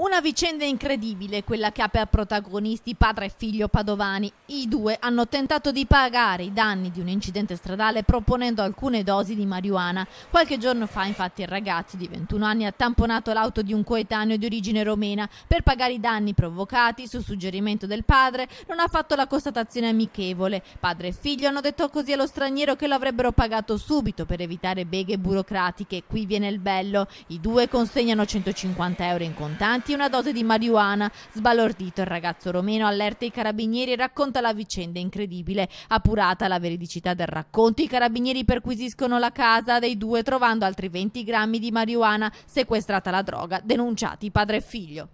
Una vicenda incredibile quella che ha per protagonisti padre e figlio padovani. I due hanno tentato di pagare i danni di un incidente stradale proponendo alcune dosi di marijuana. Qualche giorno fa infatti il ragazzo di 21 anni ha tamponato l'auto di un coetaneo di origine romena per pagare i danni provocati su suggerimento del padre. Non ha fatto la constatazione amichevole. Padre e figlio hanno detto così allo straniero che lo avrebbero pagato subito per evitare beghe burocratiche. Qui viene il bello. I due consegnano 150 euro in contanti e una dose di marijuana. Sbalordito, il ragazzo romeno allerta i carabinieri e racconta la vicenda incredibile. Appurata la veridicità del racconto, i carabinieri perquisiscono la casa dei due trovando altri 20 grammi di marijuana, sequestrata la droga, denunciati padre e figlio.